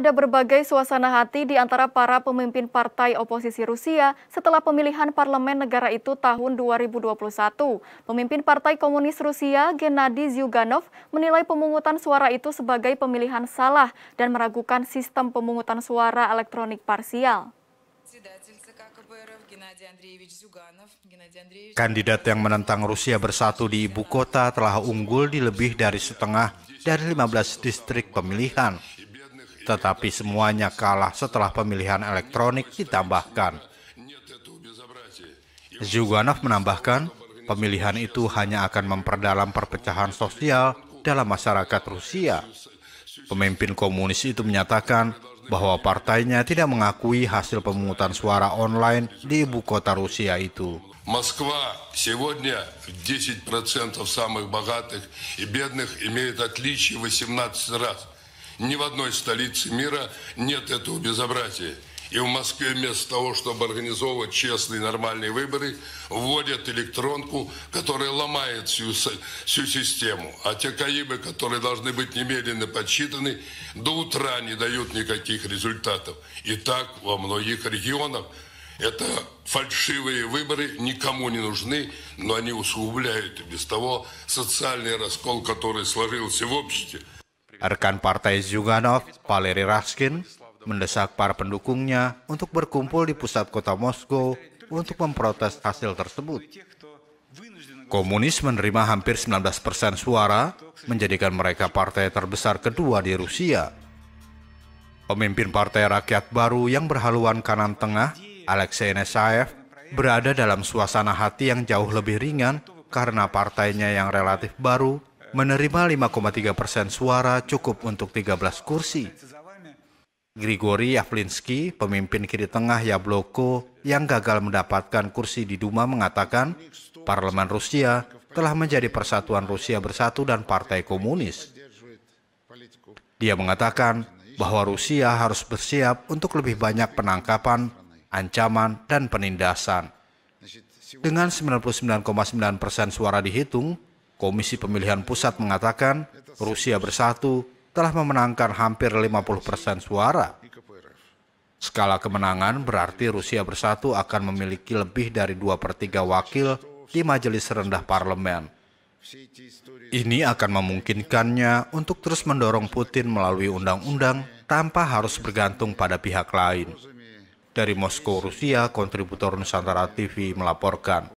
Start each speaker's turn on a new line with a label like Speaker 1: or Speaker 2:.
Speaker 1: Ada berbagai suasana hati di antara para pemimpin partai oposisi Rusia setelah pemilihan parlemen negara itu tahun 2021. Pemimpin Partai Komunis Rusia, Gennady Zyuganov, menilai pemungutan suara itu sebagai pemilihan salah dan meragukan sistem pemungutan suara elektronik parsial.
Speaker 2: Kandidat yang menentang Rusia bersatu di ibu kota telah unggul di lebih dari setengah dari 15 distrik pemilihan tetapi semuanya kalah setelah pemilihan elektronik ditambahkan. Zyuganov menambahkan, pemilihan itu hanya akan memperdalam perpecahan sosial dalam masyarakat Rusia. Pemimpin komunis itu menyatakan bahwa partainya tidak mengakui hasil pemungutan suara online di ibu kota Rusia itu.
Speaker 3: Москва 10% 18 Ни в одной столице мира нет этого безобразия. И в Москве вместо того, чтобы организовывать честные нормальные выборы, вводят электронку, которая ломает всю, всю систему. А те КАИБы, которые должны быть немедленно подсчитаны, до утра не дают никаких результатов. И так во многих регионах это фальшивые выборы, никому не нужны, но они усугубляют и без того социальный раскол, который сложился в обществе.
Speaker 2: Rekan partai Zyuganov, Valery Raskin, mendesak para pendukungnya untuk berkumpul di pusat kota Moskow untuk memprotes hasil tersebut. Komunis menerima hampir 19% persen suara, menjadikan mereka partai terbesar kedua di Rusia. Pemimpin Partai Rakyat baru yang berhaluan kanan tengah, Alexei Nesaev, berada dalam suasana hati yang jauh lebih ringan karena partainya yang relatif baru menerima 5,3 persen suara cukup untuk 13 kursi. Grigori Yavlinsky, pemimpin kiri tengah Yabloko yang gagal mendapatkan kursi di Duma mengatakan, Parlemen Rusia telah menjadi Persatuan Rusia Bersatu dan Partai Komunis. Dia mengatakan bahwa Rusia harus bersiap untuk lebih banyak penangkapan, ancaman, dan penindasan. Dengan 99,9 persen suara dihitung, Komisi Pemilihan Pusat mengatakan Rusia Bersatu telah memenangkan hampir 50 persen suara. Skala kemenangan berarti Rusia Bersatu akan memiliki lebih dari dua per 3 wakil di majelis rendah parlemen. Ini akan memungkinkannya untuk terus mendorong Putin melalui undang-undang tanpa harus bergantung pada pihak lain. Dari Moskow, Rusia, kontributor Nusantara TV melaporkan.